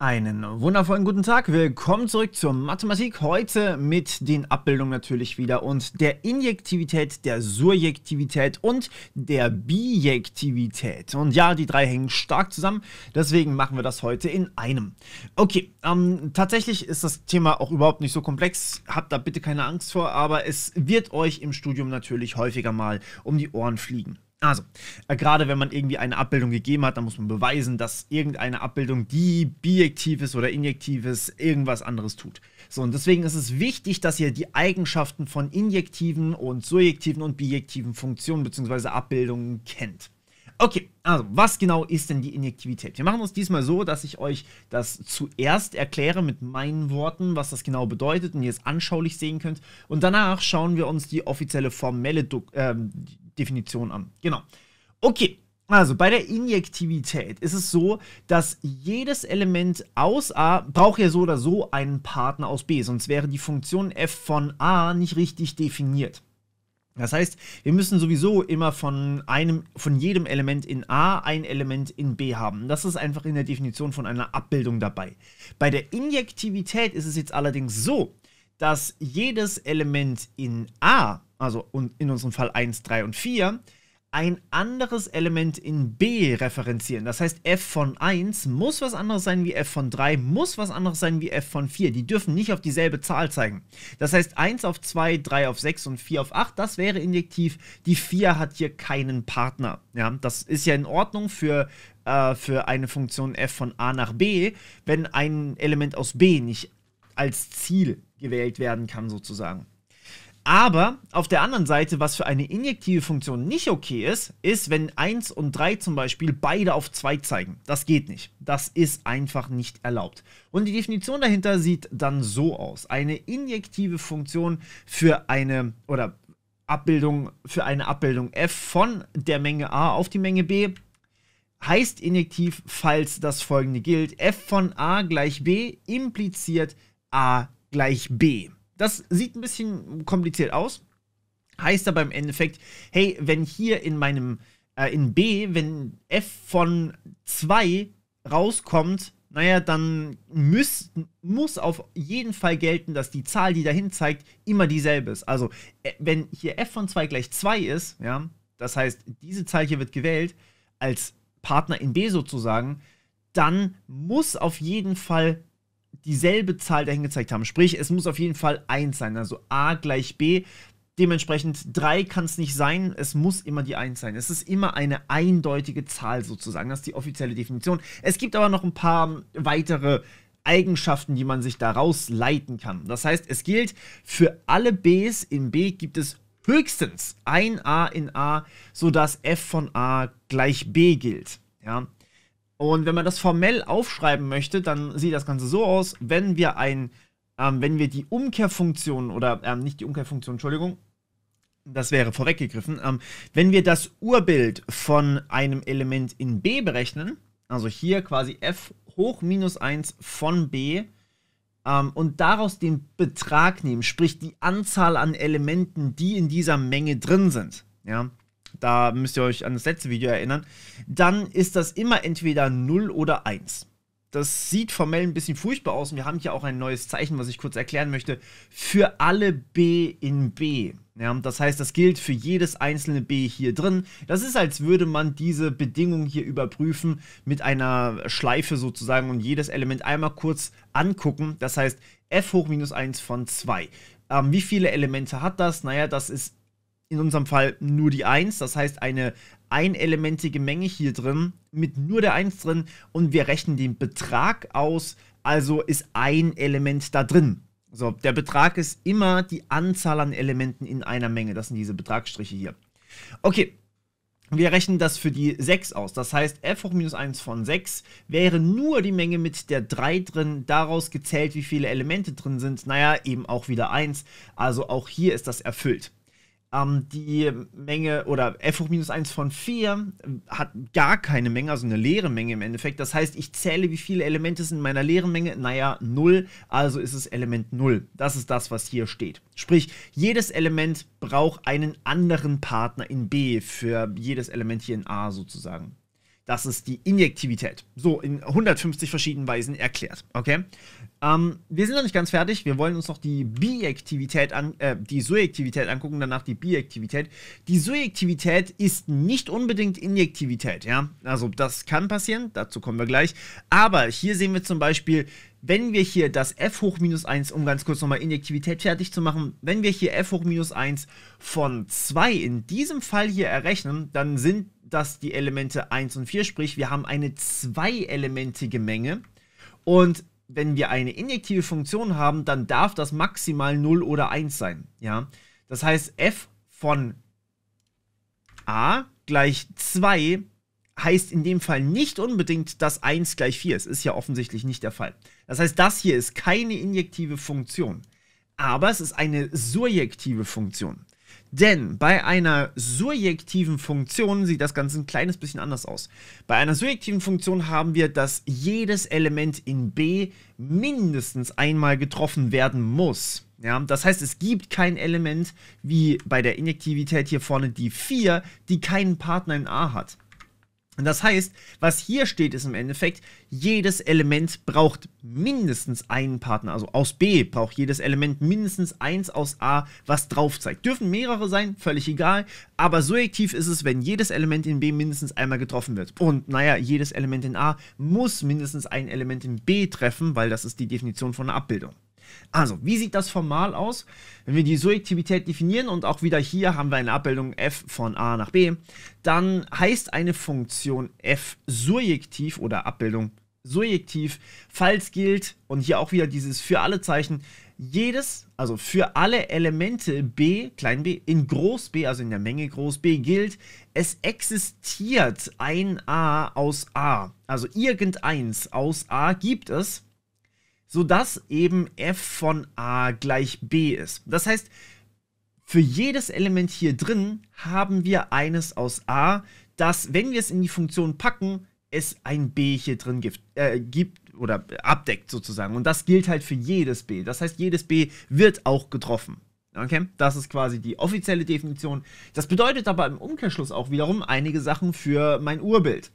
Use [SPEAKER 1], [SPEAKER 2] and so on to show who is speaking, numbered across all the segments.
[SPEAKER 1] Einen wundervollen guten Tag, willkommen zurück zur Mathematik. Heute mit den Abbildungen natürlich wieder und der Injektivität, der Surjektivität und der Bijektivität. Und ja, die drei hängen stark zusammen, deswegen machen wir das heute in einem. Okay, ähm, tatsächlich ist das Thema auch überhaupt nicht so komplex, habt da bitte keine Angst vor, aber es wird euch im Studium natürlich häufiger mal um die Ohren fliegen. Also, äh, gerade wenn man irgendwie eine Abbildung gegeben hat, dann muss man beweisen, dass irgendeine Abbildung, die bijektives oder injektives irgendwas anderes tut. So, und deswegen ist es wichtig, dass ihr die Eigenschaften von injektiven und surjektiven und bijektiven Funktionen bzw. Abbildungen kennt. Okay, also was genau ist denn die Injektivität? Wir machen uns diesmal so, dass ich euch das zuerst erkläre mit meinen Worten, was das genau bedeutet und ihr es anschaulich sehen könnt. Und danach schauen wir uns die offizielle formelle, Do äh, Definition an. Genau. Okay. Also bei der Injektivität ist es so, dass jedes Element aus A braucht ja so oder so einen Partner aus B, sonst wäre die Funktion f von A nicht richtig definiert. Das heißt, wir müssen sowieso immer von einem, von jedem Element in A ein Element in B haben. Das ist einfach in der Definition von einer Abbildung dabei. Bei der Injektivität ist es jetzt allerdings so, dass jedes Element in A, also in unserem Fall 1, 3 und 4, ein anderes Element in B referenzieren. Das heißt, f von 1 muss was anderes sein wie f von 3, muss was anderes sein wie f von 4. Die dürfen nicht auf dieselbe Zahl zeigen. Das heißt, 1 auf 2, 3 auf 6 und 4 auf 8, das wäre Injektiv. Die 4 hat hier keinen Partner. Ja, das ist ja in Ordnung für, äh, für eine Funktion f von a nach b, wenn ein Element aus b nicht als Ziel gewählt werden kann sozusagen. Aber auf der anderen Seite, was für eine injektive Funktion nicht okay ist, ist, wenn 1 und 3 zum Beispiel beide auf 2 zeigen. Das geht nicht. Das ist einfach nicht erlaubt. Und die Definition dahinter sieht dann so aus. Eine injektive Funktion für eine oder Abbildung für eine Abbildung f von der Menge a auf die Menge b heißt injektiv, falls das folgende gilt. f von a gleich b impliziert a gleich B. Das sieht ein bisschen kompliziert aus. Heißt aber im Endeffekt, hey, wenn hier in meinem, äh, in B, wenn f von 2 rauskommt, naja, dann müß, muss auf jeden Fall gelten, dass die Zahl, die dahin zeigt, immer dieselbe ist. Also, äh, wenn hier f von 2 gleich 2 ist, ja, das heißt, diese Zahl hier wird gewählt als Partner in B sozusagen, dann muss auf jeden Fall dieselbe Zahl dahin gezeigt haben. Sprich, es muss auf jeden Fall 1 sein, also a gleich b. Dementsprechend 3 kann es nicht sein, es muss immer die 1 sein. Es ist immer eine eindeutige Zahl sozusagen, das ist die offizielle Definition. Es gibt aber noch ein paar weitere Eigenschaften, die man sich daraus leiten kann. Das heißt, es gilt, für alle b's in b gibt es höchstens ein a in a, sodass f von a gleich b gilt. Ja, und wenn man das formell aufschreiben möchte, dann sieht das Ganze so aus, wenn wir ein, ähm, wenn wir die Umkehrfunktion oder ähm, nicht die Umkehrfunktion, Entschuldigung, das wäre vorweggegriffen, ähm, wenn wir das Urbild von einem Element in B berechnen, also hier quasi f hoch minus 1 von B ähm, und daraus den Betrag nehmen, sprich die Anzahl an Elementen, die in dieser Menge drin sind, ja, da müsst ihr euch an das letzte Video erinnern, dann ist das immer entweder 0 oder 1. Das sieht formell ein bisschen furchtbar aus und wir haben hier auch ein neues Zeichen, was ich kurz erklären möchte, für alle B in B. Ja, das heißt, das gilt für jedes einzelne B hier drin. Das ist, als würde man diese Bedingung hier überprüfen mit einer Schleife sozusagen und jedes Element einmal kurz angucken. Das heißt, f hoch minus 1 von 2. Ähm, wie viele Elemente hat das? Naja, das ist in unserem Fall nur die 1, das heißt eine einelementige Menge hier drin mit nur der 1 drin und wir rechnen den Betrag aus, also ist ein Element da drin. So, der Betrag ist immer die Anzahl an Elementen in einer Menge, das sind diese Betragsstriche hier. Okay, wir rechnen das für die 6 aus. Das heißt, f hoch minus 1 von 6 wäre nur die Menge mit der 3 drin, daraus gezählt, wie viele Elemente drin sind. Naja, eben auch wieder 1. Also auch hier ist das erfüllt. Ähm, die Menge oder f hoch minus 1 von 4 ähm, hat gar keine Menge, also eine leere Menge im Endeffekt. Das heißt, ich zähle, wie viele Elemente sind in meiner leeren Menge. Naja, 0, also ist es Element 0. Das ist das, was hier steht. Sprich, jedes Element braucht einen anderen Partner in B für jedes Element hier in A sozusagen. Das ist die Injektivität. So in 150 verschiedenen Weisen erklärt. Okay? Ähm, wir sind noch nicht ganz fertig. Wir wollen uns noch die Biaktivität an, äh, die Surjektivität angucken, danach die Biaktivität. Die Sujektivität ist nicht unbedingt Injektivität, ja. Also das kann passieren, dazu kommen wir gleich. Aber hier sehen wir zum Beispiel, wenn wir hier das f hoch minus 1, um ganz kurz nochmal Injektivität fertig zu machen, wenn wir hier f hoch minus 1 von 2 in diesem Fall hier errechnen, dann sind das die Elemente 1 und 4, sprich wir haben eine zweielementige Menge. Und wenn wir eine injektive Funktion haben, dann darf das maximal 0 oder 1 sein. Ja? Das heißt, f von a gleich 2 heißt in dem Fall nicht unbedingt, dass 1 gleich 4 ist. Ist ja offensichtlich nicht der Fall. Das heißt, das hier ist keine injektive Funktion. Aber es ist eine surjektive Funktion. Denn bei einer surjektiven Funktion sieht das Ganze ein kleines bisschen anders aus. Bei einer surjektiven Funktion haben wir, dass jedes Element in B mindestens einmal getroffen werden muss. Ja, das heißt, es gibt kein Element wie bei der Injektivität hier vorne die 4, die keinen Partner in A hat. Und das heißt, was hier steht, ist im Endeffekt, jedes Element braucht mindestens einen Partner. Also aus B braucht jedes Element mindestens eins aus A, was drauf zeigt. Dürfen mehrere sein, völlig egal. Aber subjektiv ist es, wenn jedes Element in B mindestens einmal getroffen wird. Und naja, jedes Element in A muss mindestens ein Element in B treffen, weil das ist die Definition von einer Abbildung. Also, wie sieht das formal aus? Wenn wir die Surjektivität definieren und auch wieder hier haben wir eine Abbildung f von a nach b, dann heißt eine Funktion f surjektiv oder Abbildung surjektiv, falls gilt, und hier auch wieder dieses für alle Zeichen, jedes, also für alle Elemente b, klein b, in groß b, also in der Menge groß b gilt, es existiert ein a aus a. Also irgendeins aus a gibt es sodass eben f von a gleich b ist. Das heißt, für jedes Element hier drin haben wir eines aus a, das, wenn wir es in die Funktion packen, es ein b hier drin gibt, äh, gibt oder abdeckt sozusagen. Und das gilt halt für jedes b. Das heißt, jedes b wird auch getroffen. Okay, das ist quasi die offizielle Definition. Das bedeutet aber im Umkehrschluss auch wiederum einige Sachen für mein Urbild.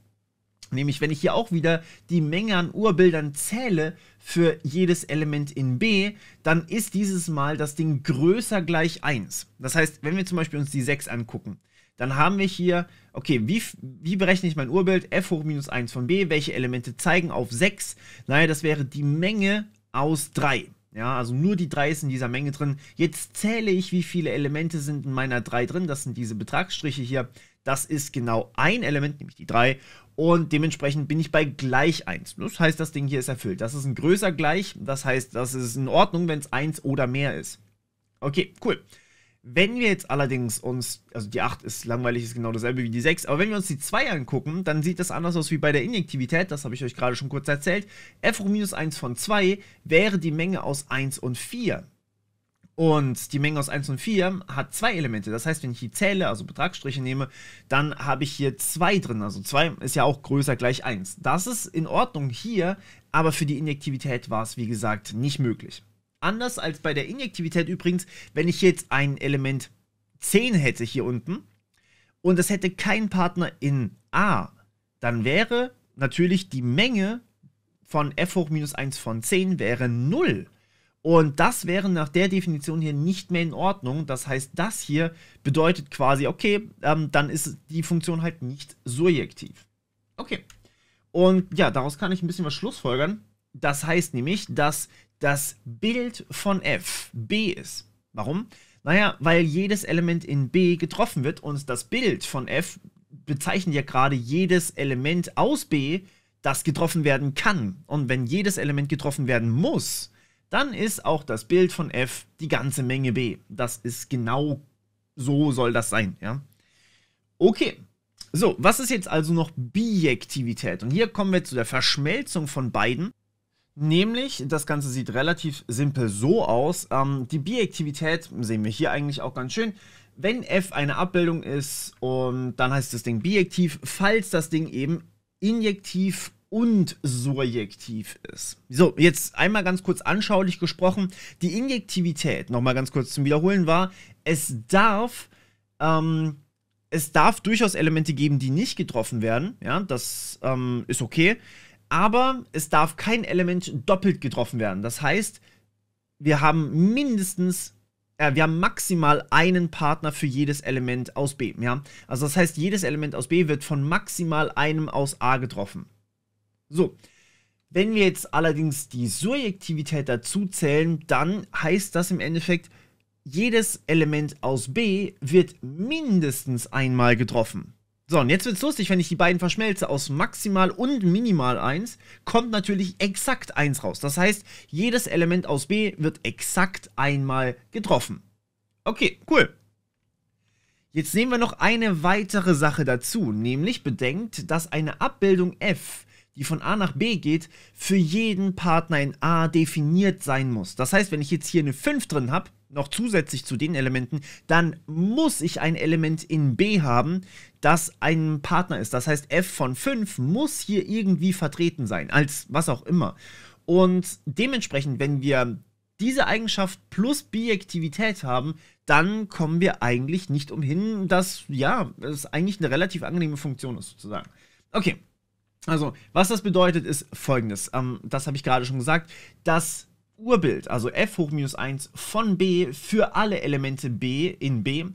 [SPEAKER 1] Nämlich, wenn ich hier auch wieder die Menge an Urbildern zähle für jedes Element in B, dann ist dieses Mal das Ding größer gleich 1. Das heißt, wenn wir zum Beispiel uns die 6 angucken, dann haben wir hier, okay, wie, wie berechne ich mein Urbild? f hoch minus 1 von b, welche Elemente zeigen auf 6? Naja, das wäre die Menge aus 3. Ja, also nur die 3 ist in dieser Menge drin. Jetzt zähle ich, wie viele Elemente sind in meiner 3 drin. Das sind diese Betragsstriche hier. Das ist genau ein Element, nämlich die 3. Und dementsprechend bin ich bei gleich 1. Das heißt, das Ding hier ist erfüllt. Das ist ein größer gleich. Das heißt, das ist in Ordnung, wenn es 1 oder mehr ist. Okay, cool. Wenn wir jetzt allerdings uns, also die 8 ist langweilig, ist genau dasselbe wie die 6, aber wenn wir uns die 2 angucken, dann sieht das anders aus wie bei der Injektivität, das habe ich euch gerade schon kurz erzählt. f hoch minus 1 von 2 wäre die Menge aus 1 und 4. Und die Menge aus 1 und 4 hat zwei Elemente. Das heißt, wenn ich die zähle, also Betragsstriche nehme, dann habe ich hier 2 drin. Also 2 ist ja auch größer gleich 1. Das ist in Ordnung hier, aber für die Injektivität war es, wie gesagt, nicht möglich. Anders als bei der Injektivität übrigens, wenn ich jetzt ein Element 10 hätte hier unten und es hätte keinen Partner in A, dann wäre natürlich die Menge von f hoch minus 1 von 10 wäre 0. Und das wäre nach der Definition hier nicht mehr in Ordnung. Das heißt, das hier bedeutet quasi, okay, ähm, dann ist die Funktion halt nicht surjektiv. Okay. Und ja, daraus kann ich ein bisschen was schlussfolgern. Das heißt nämlich, dass das Bild von F B ist. Warum? Naja, weil jedes Element in B getroffen wird und das Bild von F bezeichnet ja gerade jedes Element aus B, das getroffen werden kann. Und wenn jedes Element getroffen werden muss, dann ist auch das Bild von F die ganze Menge B. Das ist genau so soll das sein, ja. Okay. So, was ist jetzt also noch Bijektivität? Und hier kommen wir zu der Verschmelzung von beiden. Nämlich, das Ganze sieht relativ simpel so aus. Ähm, die Bijektivität sehen wir hier eigentlich auch ganz schön. Wenn f eine Abbildung ist, und dann heißt das Ding bijektiv, falls das Ding eben injektiv und surjektiv ist. So, jetzt einmal ganz kurz anschaulich gesprochen. Die Injektivität, nochmal ganz kurz zum Wiederholen, war, es darf, ähm, es darf durchaus Elemente geben, die nicht getroffen werden. Ja, das ähm, ist okay aber es darf kein Element doppelt getroffen werden. Das heißt, wir haben mindestens, äh, wir haben maximal einen Partner für jedes Element aus B. Ja? Also das heißt, jedes Element aus B wird von maximal einem aus A getroffen. So, wenn wir jetzt allerdings die Surjektivität dazu zählen, dann heißt das im Endeffekt, jedes Element aus B wird mindestens einmal getroffen. So, und jetzt wird's lustig, wenn ich die beiden verschmelze. Aus maximal und minimal 1 kommt natürlich exakt 1 raus. Das heißt, jedes Element aus B wird exakt einmal getroffen. Okay, cool. Jetzt nehmen wir noch eine weitere Sache dazu, nämlich bedenkt, dass eine Abbildung F, die von A nach B geht, für jeden Partner in A definiert sein muss. Das heißt, wenn ich jetzt hier eine 5 drin habe, noch zusätzlich zu den Elementen, dann muss ich ein Element in B haben, das ein Partner ist. Das heißt, f von 5 muss hier irgendwie vertreten sein, als was auch immer. Und dementsprechend, wenn wir diese Eigenschaft plus Bijektivität haben, dann kommen wir eigentlich nicht umhin, dass ja, es eigentlich eine relativ angenehme Funktion ist, sozusagen. Okay, also was das bedeutet, ist folgendes: ähm, Das habe ich gerade schon gesagt, das Urbild, also f hoch minus 1 von b für alle Elemente b in b,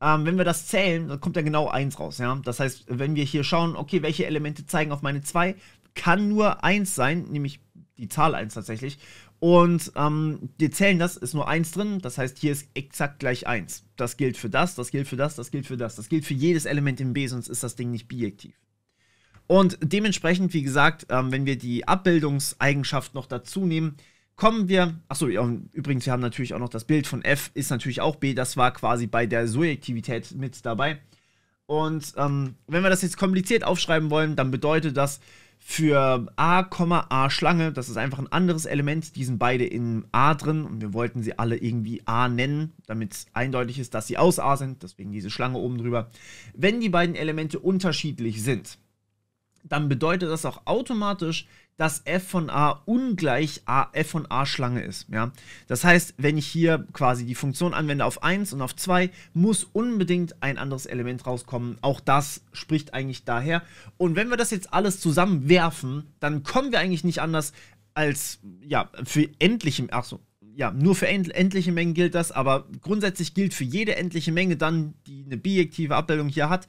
[SPEAKER 1] ähm, wenn wir das zählen, dann kommt ja genau 1 raus. Ja? Das heißt, wenn wir hier schauen, okay, welche Elemente zeigen auf meine 2, kann nur 1 sein, nämlich die Zahl 1 tatsächlich. Und ähm, wir zählen das, ist nur 1 drin, das heißt, hier ist exakt gleich 1. Das gilt für das, das gilt für das, das gilt für das. Das gilt für jedes Element im B, sonst ist das Ding nicht bijektiv. Und dementsprechend, wie gesagt, ähm, wenn wir die Abbildungseigenschaft noch dazu nehmen, Kommen wir, achso, ja, übrigens, wir haben natürlich auch noch das Bild von F, ist natürlich auch B, das war quasi bei der Surjektivität mit dabei. Und ähm, wenn wir das jetzt kompliziert aufschreiben wollen, dann bedeutet das für A, A Schlange, das ist einfach ein anderes Element, die sind beide in A drin und wir wollten sie alle irgendwie A nennen, damit eindeutig ist, dass sie aus A sind, deswegen diese Schlange oben drüber. Wenn die beiden Elemente unterschiedlich sind, dann bedeutet das auch automatisch, dass f von a ungleich a, f von a Schlange ist. Ja? Das heißt, wenn ich hier quasi die Funktion anwende auf 1 und auf 2, muss unbedingt ein anderes Element rauskommen. Auch das spricht eigentlich daher. Und wenn wir das jetzt alles zusammenwerfen, dann kommen wir eigentlich nicht anders als, ja, für endlichem, achso, ja, nur für end, endliche Mengen gilt das, aber grundsätzlich gilt für jede endliche Menge dann, die eine bijektive Abbildung hier hat,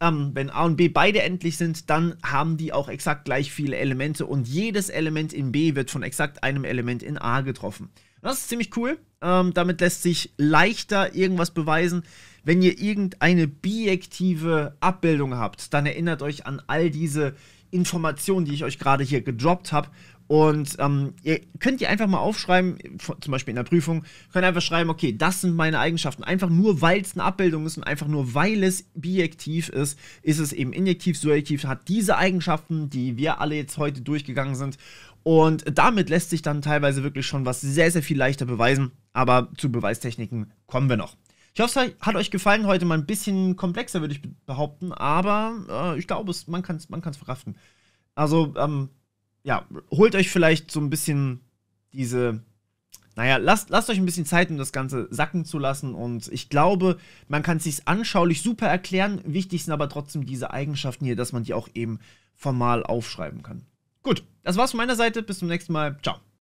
[SPEAKER 1] ähm, wenn A und B beide endlich sind, dann haben die auch exakt gleich viele Elemente und jedes Element in B wird von exakt einem Element in A getroffen. Das ist ziemlich cool. Ähm, damit lässt sich leichter irgendwas beweisen. Wenn ihr irgendeine bijektive Abbildung habt, dann erinnert euch an all diese Informationen, die ich euch gerade hier gedroppt habe und ähm, ihr könnt ihr einfach mal aufschreiben, zum Beispiel in der Prüfung, könnt einfach schreiben, okay, das sind meine Eigenschaften. Einfach nur, weil es eine Abbildung ist und einfach nur, weil es bijektiv ist, ist es eben injektiv, surjektiv, hat diese Eigenschaften, die wir alle jetzt heute durchgegangen sind. Und damit lässt sich dann teilweise wirklich schon was sehr, sehr viel leichter beweisen. Aber zu Beweistechniken kommen wir noch. Ich hoffe, es hat euch gefallen. Heute mal ein bisschen komplexer, würde ich behaupten. Aber äh, ich glaube, man kann es man kann's verkraften. Also, ähm, ja, holt euch vielleicht so ein bisschen diese, naja, lasst, lasst euch ein bisschen Zeit, um das Ganze sacken zu lassen. Und ich glaube, man kann es sich anschaulich super erklären. Wichtig sind aber trotzdem diese Eigenschaften hier, dass man die auch eben formal aufschreiben kann. Gut, das war's von meiner Seite. Bis zum nächsten Mal. Ciao.